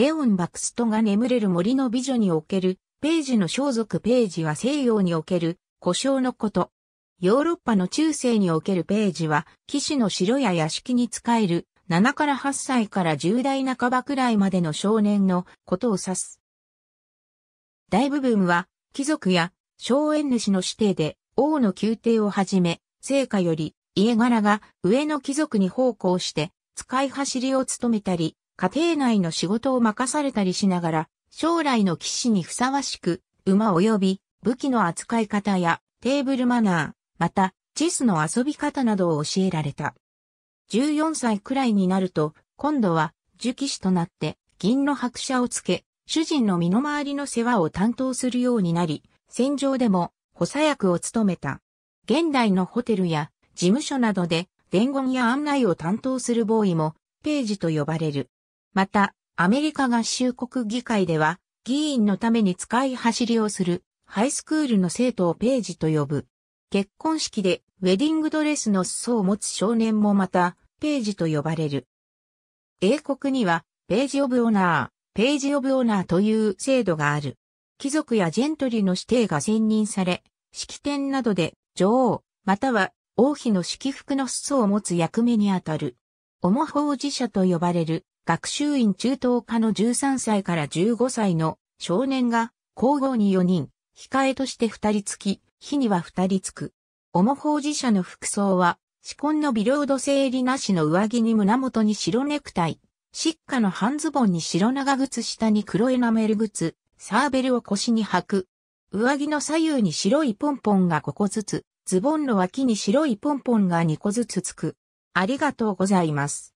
レオン・バクストが眠れる森の美女における、ページの装束ページは西洋における、故障のこと。ヨーロッパの中世におけるページは、騎士の城や屋敷に仕える、7から8歳から10代半ばくらいまでの少年のことを指す。大部分は、貴族や、荘園主の指定で、王の宮廷をはじめ、成果より、家柄が上の貴族に奉公して、使い走りを務めたり、家庭内の仕事を任されたりしながら、将来の騎士にふさわしく、馬及び武器の扱い方やテーブルマナー、また、チェスの遊び方などを教えられた。14歳くらいになると、今度は、樹騎士となって、銀の白車をつけ、主人の身の回りの世話を担当するようになり、戦場でも補佐役を務めた。現代のホテルや事務所などで伝言や案内を担当するボーイもページと呼ばれる。また、アメリカ合衆国議会では、議員のために使い走りをする、ハイスクールの生徒をページと呼ぶ。結婚式で、ウェディングドレスの裾を持つ少年もまた、ページと呼ばれる。英国には、ページオブオナー、ページオブオナーという制度がある。貴族やジェントリーの指定が選任され、式典などで女王、または王妃の式服の裾を持つ役目にあたる。モ法寺社と呼ばれる学習院中等科の13歳から15歳の少年が、交互に4人、控えとして2人付き、日には2人付く。重法事者の服装は、紫紺の微量度整理なしの上着に胸元に白ネクタイ、湿下の半ズボンに白長靴下に黒エナメル靴、サーベルを腰に履く。上着の左右に白いポンポンが5個ずつ、ズボンの脇に白いポンポンが2個ずつつく。ありがとうございます。